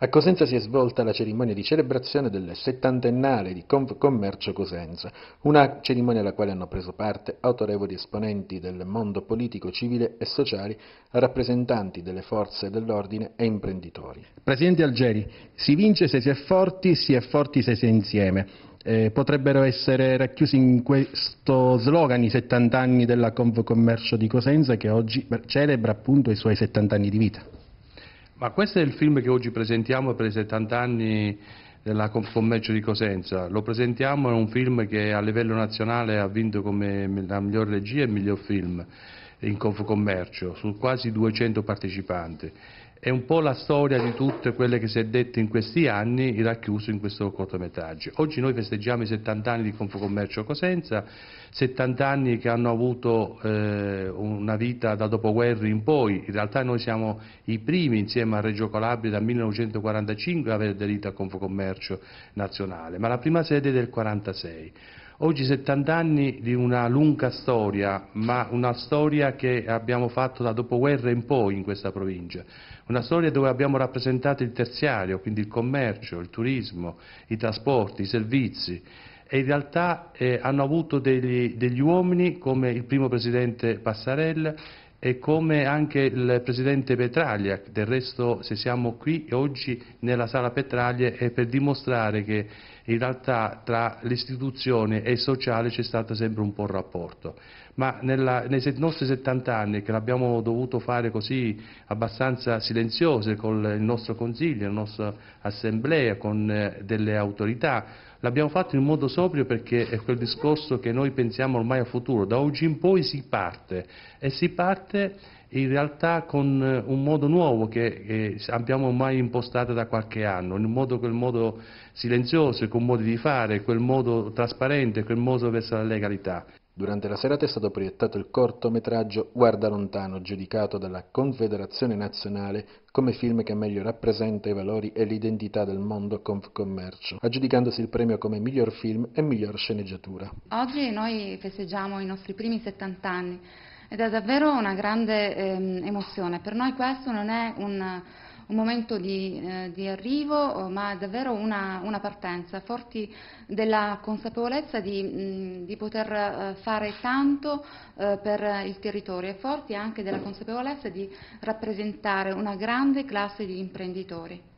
A Cosenza si è svolta la cerimonia di celebrazione del settantennale di Commercio Cosenza, una cerimonia alla quale hanno preso parte autorevoli esponenti del mondo politico, civile e sociale, rappresentanti delle forze dell'ordine e imprenditori. Presidente Algeri, si vince se si è forti, si è forti se si è insieme. Eh, potrebbero essere racchiusi in questo slogan i 70 anni della Confcommercio di Cosenza che oggi celebra appunto i suoi 70 anni di vita. Ma questo è il film che oggi presentiamo per i 70 anni della Commercio di Cosenza. Lo presentiamo, è un film che a livello nazionale ha vinto come la miglior regia e miglior film in Confcommercio, su quasi 200 partecipanti. È un po' la storia di tutte quelle che si è dette in questi anni racchiuso in questo cortometraggio. Oggi noi festeggiamo i 70 anni di Confocommercio Cosenza, 70 anni che hanno avuto eh, una vita da dopoguerra in poi. In realtà noi siamo i primi insieme a Reggio Calabria dal 1945 a aver aderito a Confocommercio nazionale, ma la prima sede è del 1946. Oggi 70 anni di una lunga storia, ma una storia che abbiamo fatto da dopoguerra in poi in questa provincia, una storia dove abbiamo rappresentato il terziario, quindi il commercio, il turismo, i trasporti, i servizi, e in realtà eh, hanno avuto degli, degli, uomini come il primo presidente Passarella e come anche il presidente Petraglia, del resto se siamo qui oggi nella sala Petraglia è per dimostrare che in realtà tra l'istituzione e il sociale c'è stato sempre un buon rapporto, ma nei nostri 70 anni, che l'abbiamo dovuto fare così abbastanza silenziosi con il nostro Consiglio, la nostra Assemblea, con eh, delle autorità, l'abbiamo fatto in modo sobrio perché è quel discorso che noi pensiamo ormai al futuro, da oggi in poi si parte e si parte in realtà con eh, un modo nuovo che abbiamo mai impostato da qualche anno, un modo, quel modo silenzioso, con modi di fare, quel modo trasparente, quel modo verso la legalità. Durante la serata è stato proiettato il cortometraggio Guarda lontano, giudicato dalla Confederazione Nazionale come film che meglio rappresenta i valori e l'identità del mondo Confcommercio, aggiudicandosi il premio come miglior film e miglior sceneggiatura. Oggi noi festeggiamo i nostri primi 70 anni ed è davvero una grande ehm, emozione. Per noi questo non è un, un momento di, eh, di, arrivo, oh, ma è davvero una, una partenza, forti della consapevolezza di, mh, di poter eh, fare tanto eh, per il territorio e forti anche della consapevolezza di rappresentare una grande classe di imprenditori.